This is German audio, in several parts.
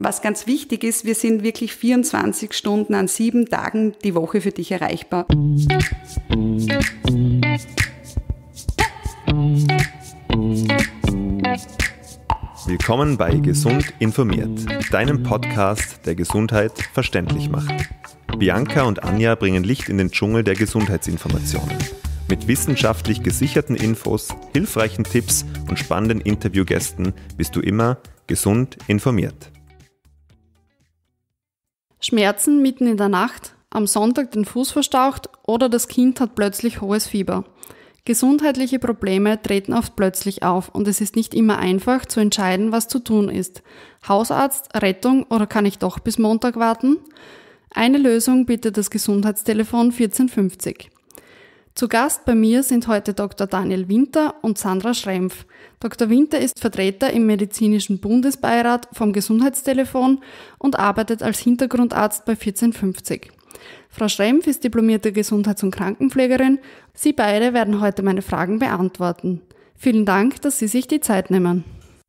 Was ganz wichtig ist, wir sind wirklich 24 Stunden an sieben Tagen die Woche für dich erreichbar. Willkommen bei Gesund informiert, deinem Podcast, der Gesundheit verständlich macht. Bianca und Anja bringen Licht in den Dschungel der Gesundheitsinformationen. Mit wissenschaftlich gesicherten Infos, hilfreichen Tipps und spannenden Interviewgästen bist du immer gesund informiert. Schmerzen mitten in der Nacht, am Sonntag den Fuß verstaucht oder das Kind hat plötzlich hohes Fieber. Gesundheitliche Probleme treten oft plötzlich auf und es ist nicht immer einfach zu entscheiden, was zu tun ist. Hausarzt, Rettung oder kann ich doch bis Montag warten? Eine Lösung bietet das Gesundheitstelefon 1450. Zu Gast bei mir sind heute Dr. Daniel Winter und Sandra Schrempf. Dr. Winter ist Vertreter im Medizinischen Bundesbeirat vom Gesundheitstelefon und arbeitet als Hintergrundarzt bei 1450. Frau Schrempf ist diplomierte Gesundheits- und Krankenpflegerin. Sie beide werden heute meine Fragen beantworten. Vielen Dank, dass Sie sich die Zeit nehmen.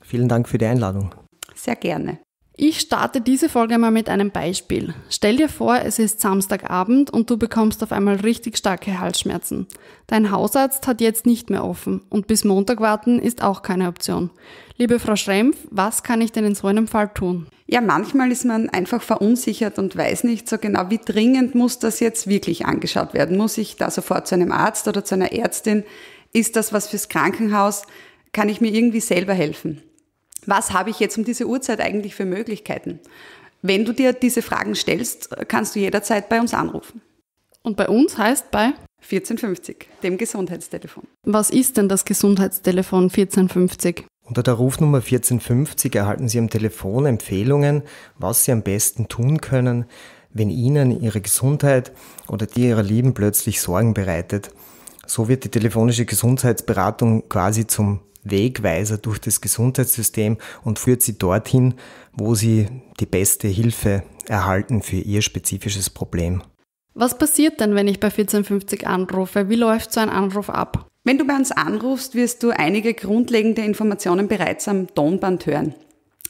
Vielen Dank für die Einladung. Sehr gerne. Ich starte diese Folge mal mit einem Beispiel. Stell dir vor, es ist Samstagabend und du bekommst auf einmal richtig starke Halsschmerzen. Dein Hausarzt hat jetzt nicht mehr offen und bis Montag warten ist auch keine Option. Liebe Frau Schrempf, was kann ich denn in so einem Fall tun? Ja, manchmal ist man einfach verunsichert und weiß nicht so genau, wie dringend muss das jetzt wirklich angeschaut werden. Muss ich da sofort zu einem Arzt oder zu einer Ärztin? Ist das was fürs Krankenhaus? Kann ich mir irgendwie selber helfen? was habe ich jetzt um diese Uhrzeit eigentlich für Möglichkeiten? Wenn du dir diese Fragen stellst, kannst du jederzeit bei uns anrufen. Und bei uns heißt bei 1450, dem Gesundheitstelefon. Was ist denn das Gesundheitstelefon 1450? Unter der Rufnummer 1450 erhalten Sie am Telefon Empfehlungen, was Sie am besten tun können, wenn Ihnen Ihre Gesundheit oder die Ihrer Lieben plötzlich Sorgen bereitet. So wird die telefonische Gesundheitsberatung quasi zum Wegweiser durch das Gesundheitssystem und führt sie dorthin, wo sie die beste Hilfe erhalten für ihr spezifisches Problem. Was passiert denn, wenn ich bei 1450 anrufe? Wie läuft so ein Anruf ab? Wenn du bei uns anrufst, wirst du einige grundlegende Informationen bereits am Tonband hören.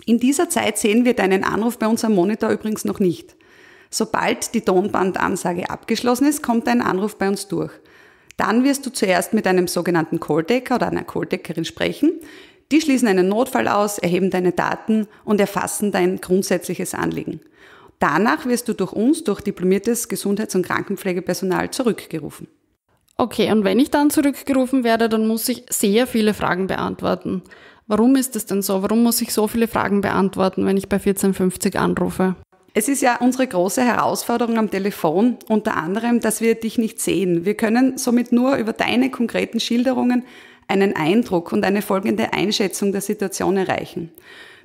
In dieser Zeit sehen wir deinen Anruf bei unserem Monitor übrigens noch nicht. Sobald die Tonbandansage abgeschlossen ist, kommt dein Anruf bei uns durch. Dann wirst du zuerst mit einem sogenannten Calldecker oder einer Calldeckerin sprechen. Die schließen einen Notfall aus, erheben deine Daten und erfassen dein grundsätzliches Anliegen. Danach wirst du durch uns, durch diplomiertes Gesundheits- und Krankenpflegepersonal, zurückgerufen. Okay, und wenn ich dann zurückgerufen werde, dann muss ich sehr viele Fragen beantworten. Warum ist es denn so? Warum muss ich so viele Fragen beantworten, wenn ich bei 1450 anrufe? Es ist ja unsere große Herausforderung am Telefon, unter anderem, dass wir dich nicht sehen. Wir können somit nur über deine konkreten Schilderungen einen Eindruck und eine folgende Einschätzung der Situation erreichen.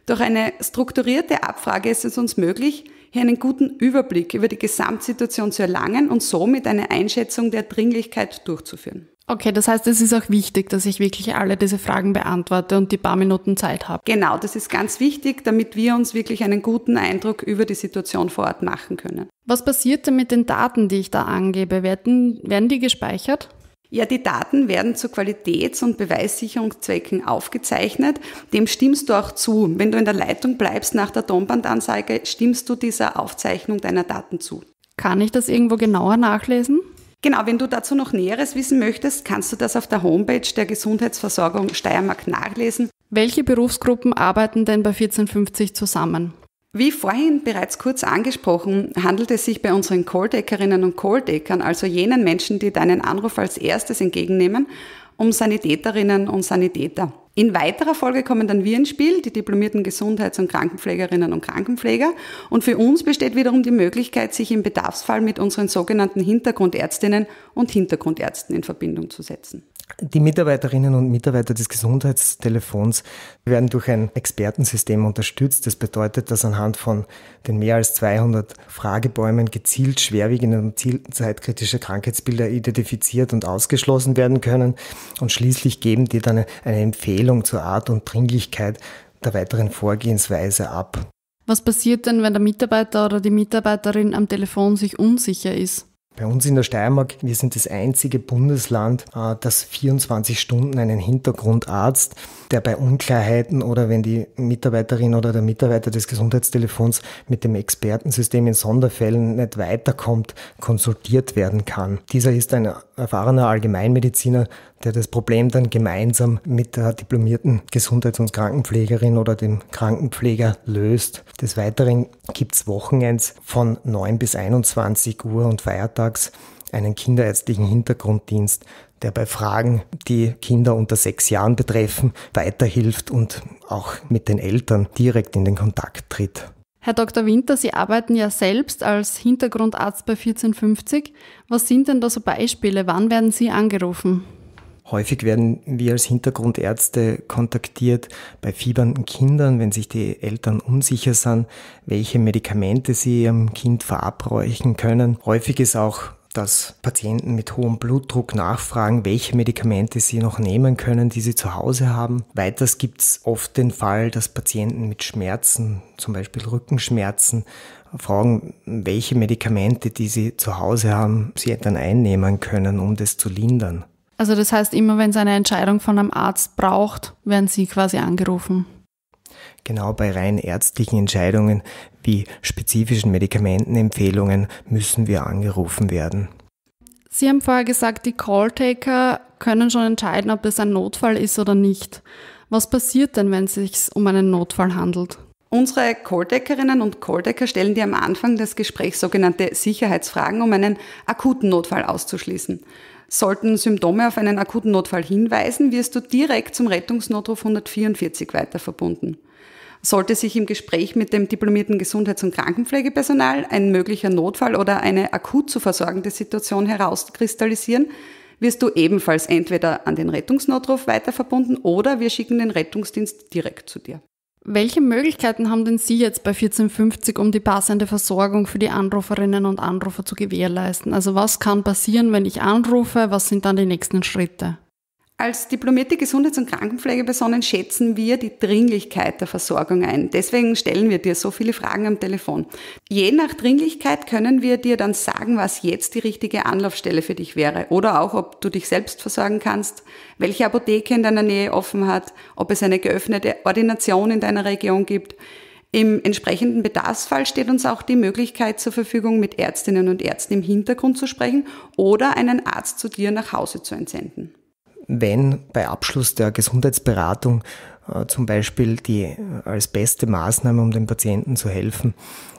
Durch eine strukturierte Abfrage ist es uns möglich, hier einen guten Überblick über die Gesamtsituation zu erlangen und somit eine Einschätzung der Dringlichkeit durchzuführen. Okay, das heißt, es ist auch wichtig, dass ich wirklich alle diese Fragen beantworte und die paar Minuten Zeit habe. Genau, das ist ganz wichtig, damit wir uns wirklich einen guten Eindruck über die Situation vor Ort machen können. Was passiert denn mit den Daten, die ich da angebe? Werden, werden die gespeichert? Ja, die Daten werden zu Qualitäts- und Beweissicherungszwecken aufgezeichnet. Dem stimmst du auch zu. Wenn du in der Leitung bleibst nach der Tonbandansage, stimmst du dieser Aufzeichnung deiner Daten zu. Kann ich das irgendwo genauer nachlesen? Genau, wenn du dazu noch Näheres wissen möchtest, kannst du das auf der Homepage der Gesundheitsversorgung Steiermark nachlesen. Welche Berufsgruppen arbeiten denn bei 1450 zusammen? Wie vorhin bereits kurz angesprochen, handelt es sich bei unseren Calldeckerinnen und Calldeckern, also jenen Menschen, die deinen Anruf als erstes entgegennehmen, um Sanitäterinnen und Sanitäter. In weiterer Folge kommen dann wir ins Spiel, die diplomierten Gesundheits- und Krankenpflegerinnen und Krankenpfleger. Und für uns besteht wiederum die Möglichkeit, sich im Bedarfsfall mit unseren sogenannten Hintergrundärztinnen und Hintergrundärzten in Verbindung zu setzen. Die Mitarbeiterinnen und Mitarbeiter des Gesundheitstelefons werden durch ein Expertensystem unterstützt. Das bedeutet, dass anhand von den mehr als 200 Fragebäumen gezielt schwerwiegende und zielzeitkritische Krankheitsbilder identifiziert und ausgeschlossen werden können. Und schließlich geben die dann eine Empfehlung zur Art und Dringlichkeit der weiteren Vorgehensweise ab. Was passiert denn, wenn der Mitarbeiter oder die Mitarbeiterin am Telefon sich unsicher ist? Bei uns in der Steiermark, wir sind das einzige Bundesland, äh, das 24 Stunden einen Hintergrundarzt, der bei Unklarheiten oder wenn die Mitarbeiterin oder der Mitarbeiter des Gesundheitstelefons mit dem Expertensystem in Sonderfällen nicht weiterkommt, konsultiert werden kann. Dieser ist ein erfahrener Allgemeinmediziner, der das Problem dann gemeinsam mit der diplomierten Gesundheits- und Krankenpflegerin oder dem Krankenpfleger löst. Des Weiteren gibt es Wochenends von 9 bis 21 Uhr und feiertags einen kinderärztlichen Hintergrunddienst, der bei Fragen, die Kinder unter sechs Jahren betreffen, weiterhilft und auch mit den Eltern direkt in den Kontakt tritt. Herr Dr. Winter, Sie arbeiten ja selbst als Hintergrundarzt bei 1450. Was sind denn da so Beispiele? Wann werden Sie angerufen? Häufig werden wir als Hintergrundärzte kontaktiert bei fiebernden Kindern, wenn sich die Eltern unsicher sind, welche Medikamente sie ihrem Kind verabreichen können. Häufig ist auch dass Patienten mit hohem Blutdruck nachfragen, welche Medikamente sie noch nehmen können, die sie zu Hause haben. Weiters gibt es oft den Fall, dass Patienten mit Schmerzen, zum Beispiel Rückenschmerzen, fragen, welche Medikamente, die sie zu Hause haben, sie dann einnehmen können, um das zu lindern. Also das heißt, immer wenn es eine Entscheidung von einem Arzt braucht, werden Sie quasi angerufen. Genau, bei rein ärztlichen Entscheidungen wie spezifischen Medikamentenempfehlungen müssen wir angerufen werden. Sie haben vorher gesagt, die Calltaker können schon entscheiden, ob es ein Notfall ist oder nicht. Was passiert denn, wenn es sich um einen Notfall handelt? Unsere Calldeckerinnen und Calldecker stellen dir am Anfang des Gesprächs sogenannte Sicherheitsfragen, um einen akuten Notfall auszuschließen. Sollten Symptome auf einen akuten Notfall hinweisen, wirst du direkt zum Rettungsnotruf 144 weiterverbunden. Sollte sich im Gespräch mit dem diplomierten Gesundheits- und Krankenpflegepersonal ein möglicher Notfall oder eine akut zu versorgende Situation herauskristallisieren, wirst du ebenfalls entweder an den Rettungsnotruf weiterverbunden oder wir schicken den Rettungsdienst direkt zu dir. Welche Möglichkeiten haben denn Sie jetzt bei 1450, um die passende Versorgung für die Anruferinnen und Anrufer zu gewährleisten? Also was kann passieren, wenn ich anrufe? Was sind dann die nächsten Schritte? Als diplomierte Gesundheits- und Krankenpflegepersonen schätzen wir die Dringlichkeit der Versorgung ein. Deswegen stellen wir dir so viele Fragen am Telefon. Je nach Dringlichkeit können wir dir dann sagen, was jetzt die richtige Anlaufstelle für dich wäre oder auch, ob du dich selbst versorgen kannst, welche Apotheke in deiner Nähe offen hat, ob es eine geöffnete Ordination in deiner Region gibt. Im entsprechenden Bedarfsfall steht uns auch die Möglichkeit zur Verfügung, mit Ärztinnen und Ärzten im Hintergrund zu sprechen oder einen Arzt zu dir nach Hause zu entsenden wenn bei Abschluss der Gesundheitsberatung äh, zum Beispiel die äh, als beste Maßnahme, um dem Patienten zu helfen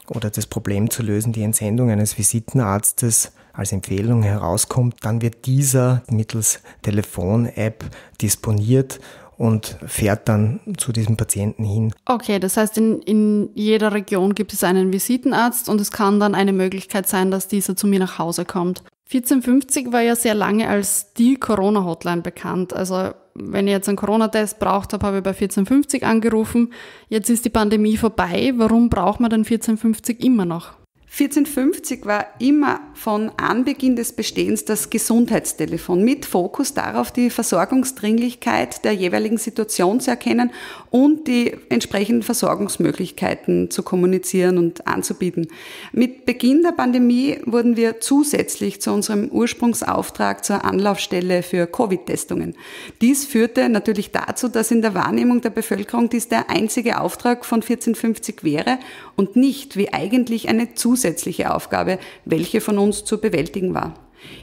oder das Problem zu lösen, die Entsendung eines Visitenarztes als Empfehlung herauskommt, dann wird dieser mittels Telefon-App disponiert und fährt dann zu diesem Patienten hin. Okay, das heißt, in, in jeder Region gibt es einen Visitenarzt und es kann dann eine Möglichkeit sein, dass dieser zu mir nach Hause kommt. 1450 war ja sehr lange als die Corona-Hotline bekannt. Also wenn ich jetzt einen Corona-Test braucht habe, habe ich bei 1450 angerufen. Jetzt ist die Pandemie vorbei. Warum braucht man dann 1450 immer noch? 1450 war immer von Anbeginn des Bestehens das Gesundheitstelefon mit Fokus darauf, die Versorgungsdringlichkeit der jeweiligen Situation zu erkennen und die entsprechenden Versorgungsmöglichkeiten zu kommunizieren und anzubieten. Mit Beginn der Pandemie wurden wir zusätzlich zu unserem Ursprungsauftrag zur Anlaufstelle für Covid-Testungen. Dies führte natürlich dazu, dass in der Wahrnehmung der Bevölkerung dies der einzige Auftrag von 1450 wäre und nicht wie eigentlich eine zusätzliche zusätzliche Aufgabe, welche von uns zu bewältigen war.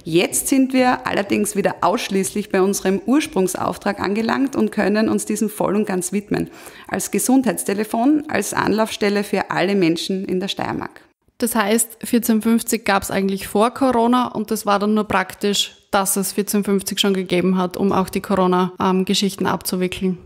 Jetzt sind wir allerdings wieder ausschließlich bei unserem Ursprungsauftrag angelangt und können uns diesem voll und ganz widmen. Als Gesundheitstelefon, als Anlaufstelle für alle Menschen in der Steiermark. Das heißt, 1450 gab es eigentlich vor Corona und das war dann nur praktisch, dass es 1450 schon gegeben hat, um auch die Corona-Geschichten ähm, abzuwickeln.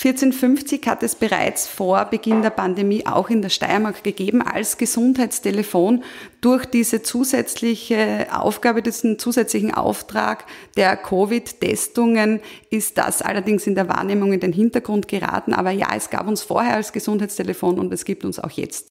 1450 hat es bereits vor Beginn der Pandemie auch in der Steiermark gegeben als Gesundheitstelefon durch diese zusätzliche Aufgabe, diesen zusätzlichen Auftrag der Covid-Testungen ist das allerdings in der Wahrnehmung in den Hintergrund geraten. Aber ja, es gab uns vorher als Gesundheitstelefon und es gibt uns auch jetzt.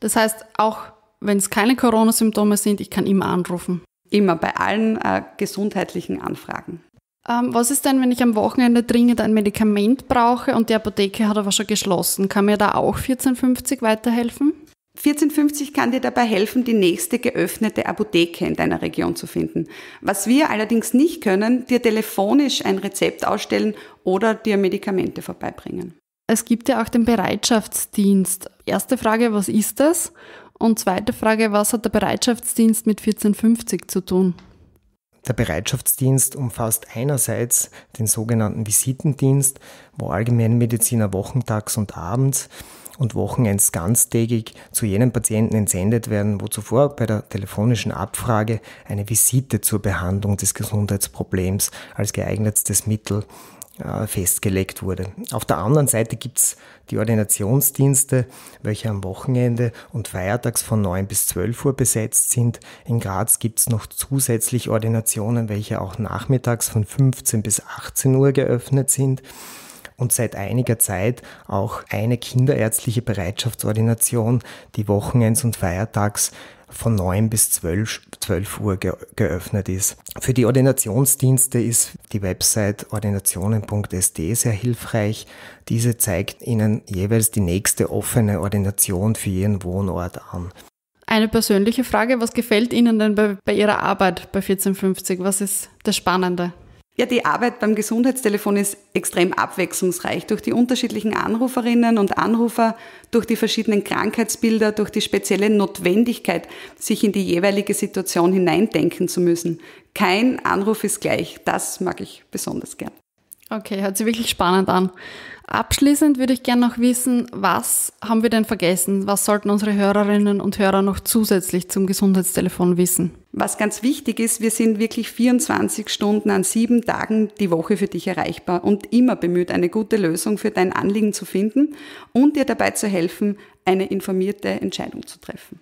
Das heißt, auch wenn es keine Corona-Symptome sind, ich kann immer anrufen. Immer bei allen äh, gesundheitlichen Anfragen. Ähm, was ist denn, wenn ich am Wochenende dringend ein Medikament brauche und die Apotheke hat aber schon geschlossen? Kann mir da auch 1450 weiterhelfen? 1450 kann dir dabei helfen, die nächste geöffnete Apotheke in deiner Region zu finden. Was wir allerdings nicht können, dir telefonisch ein Rezept ausstellen oder dir Medikamente vorbeibringen. Es gibt ja auch den Bereitschaftsdienst. Erste Frage, was ist das? Und zweite Frage, was hat der Bereitschaftsdienst mit 1450 zu tun? Der Bereitschaftsdienst umfasst einerseits den sogenannten Visitendienst, wo Allgemeinmediziner wochentags und abends und wochenends ganztägig zu jenen Patienten entsendet werden, wo zuvor bei der telefonischen Abfrage eine Visite zur Behandlung des Gesundheitsproblems als geeignetstes Mittel äh, festgelegt wurde. Auf der anderen Seite gibt es die Ordinationsdienste, welche am Wochenende und feiertags von 9 bis 12 Uhr besetzt sind. In Graz gibt es noch zusätzlich Ordinationen, welche auch nachmittags von 15 bis 18 Uhr geöffnet sind. Und seit einiger Zeit auch eine kinderärztliche Bereitschaftsordination, die wochenends und feiertags von 9 bis 12, 12 Uhr ge geöffnet ist. Für die Ordinationsdienste ist die Website ordinationen.sd sehr hilfreich. Diese zeigt Ihnen jeweils die nächste offene Ordination für Ihren Wohnort an. Eine persönliche Frage, was gefällt Ihnen denn bei, bei Ihrer Arbeit bei 1450? Was ist das Spannende? Ja, die Arbeit beim Gesundheitstelefon ist extrem abwechslungsreich durch die unterschiedlichen Anruferinnen und Anrufer, durch die verschiedenen Krankheitsbilder, durch die spezielle Notwendigkeit, sich in die jeweilige Situation hineindenken zu müssen. Kein Anruf ist gleich, das mag ich besonders gern. Okay, hört sich wirklich spannend an. Abschließend würde ich gerne noch wissen, was haben wir denn vergessen? Was sollten unsere Hörerinnen und Hörer noch zusätzlich zum Gesundheitstelefon wissen? Was ganz wichtig ist, wir sind wirklich 24 Stunden an sieben Tagen die Woche für dich erreichbar und immer bemüht, eine gute Lösung für dein Anliegen zu finden und dir dabei zu helfen, eine informierte Entscheidung zu treffen.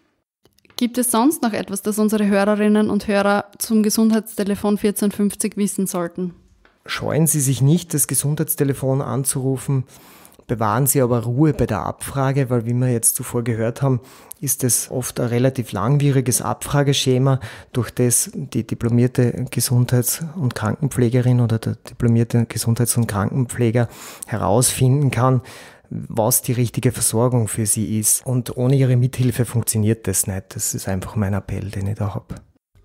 Gibt es sonst noch etwas, das unsere Hörerinnen und Hörer zum Gesundheitstelefon 1450 wissen sollten? Scheuen Sie sich nicht, das Gesundheitstelefon anzurufen bewahren Sie aber Ruhe bei der Abfrage, weil wie wir jetzt zuvor gehört haben, ist es oft ein relativ langwieriges Abfrageschema, durch das die diplomierte Gesundheits- und Krankenpflegerin oder der diplomierte Gesundheits- und Krankenpfleger herausfinden kann, was die richtige Versorgung für sie ist. Und ohne ihre Mithilfe funktioniert das nicht. Das ist einfach mein Appell, den ich da habe.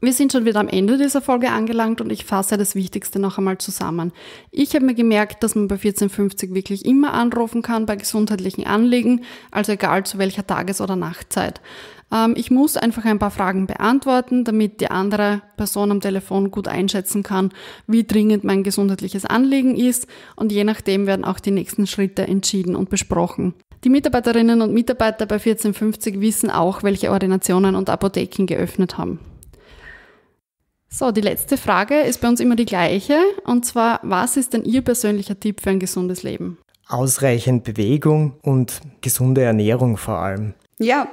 Wir sind schon wieder am Ende dieser Folge angelangt und ich fasse das Wichtigste noch einmal zusammen. Ich habe mir gemerkt, dass man bei 1450 wirklich immer anrufen kann bei gesundheitlichen Anliegen, also egal zu welcher Tages- oder Nachtzeit. Ähm, ich muss einfach ein paar Fragen beantworten, damit die andere Person am Telefon gut einschätzen kann, wie dringend mein gesundheitliches Anliegen ist und je nachdem werden auch die nächsten Schritte entschieden und besprochen. Die Mitarbeiterinnen und Mitarbeiter bei 1450 wissen auch, welche Ordinationen und Apotheken geöffnet haben. So, die letzte Frage ist bei uns immer die gleiche. Und zwar, was ist denn Ihr persönlicher Tipp für ein gesundes Leben? Ausreichend Bewegung und gesunde Ernährung vor allem. Ja,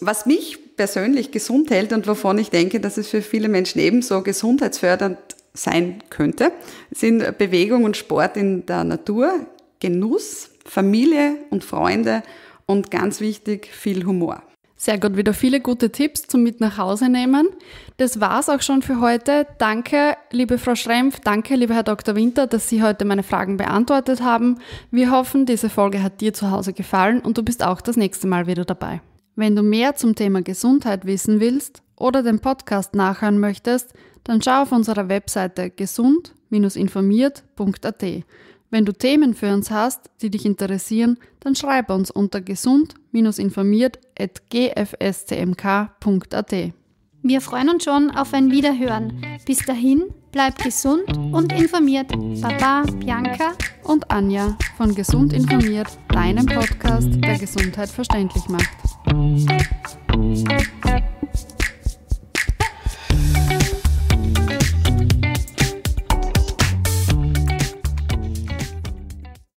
was mich persönlich gesund hält und wovon ich denke, dass es für viele Menschen ebenso gesundheitsfördernd sein könnte, sind Bewegung und Sport in der Natur, Genuss, Familie und Freunde und ganz wichtig viel Humor. Sehr gut, wieder viele gute Tipps zum Mit nach Hause nehmen. Das war's auch schon für heute. Danke, liebe Frau Schrempf, danke, lieber Herr Dr. Winter, dass Sie heute meine Fragen beantwortet haben. Wir hoffen, diese Folge hat dir zu Hause gefallen und du bist auch das nächste Mal wieder dabei. Wenn du mehr zum Thema Gesundheit wissen willst oder den Podcast nachhören möchtest, dann schau auf unserer Webseite gesund-informiert.at. Wenn du Themen für uns hast, die dich interessieren, dann schreib uns unter gesund www.informiert.gfscmk.at. Wir freuen uns schon auf ein Wiederhören. Bis dahin, bleibt gesund und informiert. Baba, Bianca und Anja von Gesund informiert, deinem Podcast, der Gesundheit verständlich macht.